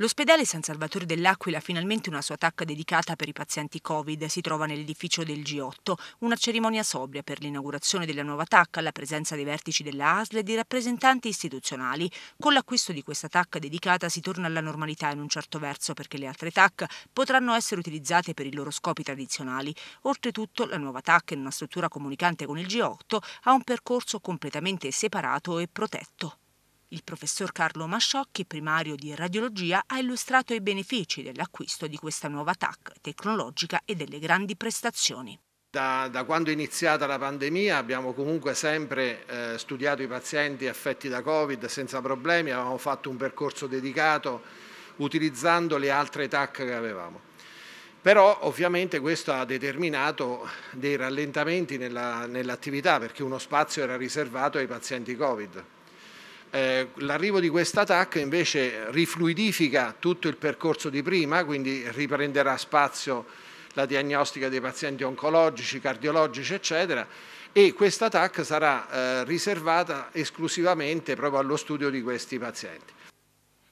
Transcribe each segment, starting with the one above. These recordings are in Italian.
L'ospedale San Salvatore dell'Aquila ha finalmente una sua tacca dedicata per i pazienti Covid. Si trova nell'edificio del G8, una cerimonia sobria per l'inaugurazione della nuova tacca alla presenza dei vertici della ASL e dei rappresentanti istituzionali. Con l'acquisto di questa tacca dedicata si torna alla normalità in un certo verso perché le altre TAC potranno essere utilizzate per i loro scopi tradizionali. Oltretutto la nuova TAC in una struttura comunicante con il G8 ha un percorso completamente separato e protetto. Il professor Carlo Masciocchi, primario di radiologia, ha illustrato i benefici dell'acquisto di questa nuova TAC tecnologica e delle grandi prestazioni. Da, da, quando è iniziata la pandemia abbiamo comunque sempre eh, studiato i pazienti affetti da Covid senza problemi, avevamo fatto un percorso dedicato utilizzando le altre TAC che avevamo. Però ovviamente questo ha determinato dei rallentamenti nella, nell'attività perché uno spazio era riservato ai pazienti Covid. Eh, l'arrivo di questa TAC invece rifluidifica tutto il percorso di prima, quindi riprenderà spazio la diagnostica dei pazienti oncologici, cardiologici, eccetera, e questa TAC sarà eh, riservata esclusivamente proprio allo studio di questi pazienti.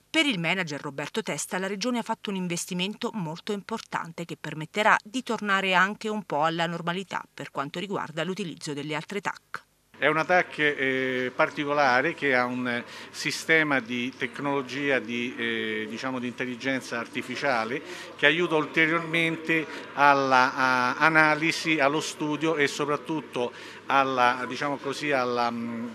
Per il manager Roberto Testa la Regione ha fatto un investimento molto importante che permetterà di tornare anche un po' alla normalità per quanto riguarda l'utilizzo delle altre TAC. È un attacco eh, particolare che ha un eh, sistema di tecnologia di, eh, diciamo, di intelligenza artificiale che aiuta ulteriormente all'analisi, allo studio e soprattutto alla, diciamo così, alla, mm,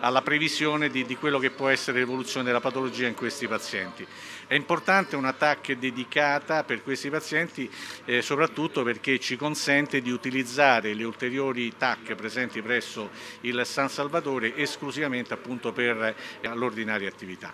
alla previsione di, di, quello che può essere l'evoluzione della patologia in questi pazienti. È importante un'attacca dedicata per questi pazienti eh, soprattutto perché ci consente di utilizzare le ulteriori TAC presenti presso il il San Salvatore esclusivamente appunto per eh, l'ordinaria attività.